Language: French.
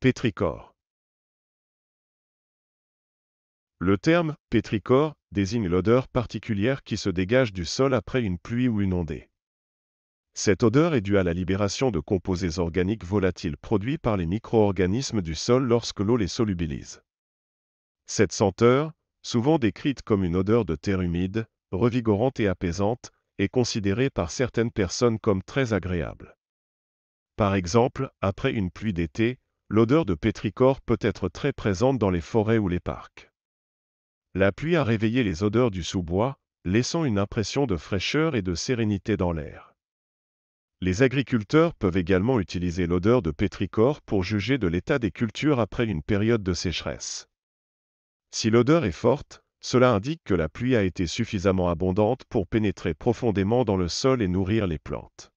Pétrichor. Le terme pétricor » désigne l'odeur particulière qui se dégage du sol après une pluie ou une ondée. Cette odeur est due à la libération de composés organiques volatiles produits par les micro-organismes du sol lorsque l'eau les solubilise. Cette senteur, souvent décrite comme une odeur de terre humide, revigorante et apaisante, est considérée par certaines personnes comme très agréable. Par exemple, après une pluie d'été, L'odeur de pétricore peut être très présente dans les forêts ou les parcs. La pluie a réveillé les odeurs du sous-bois, laissant une impression de fraîcheur et de sérénité dans l'air. Les agriculteurs peuvent également utiliser l'odeur de pétrichor pour juger de l'état des cultures après une période de sécheresse. Si l'odeur est forte, cela indique que la pluie a été suffisamment abondante pour pénétrer profondément dans le sol et nourrir les plantes.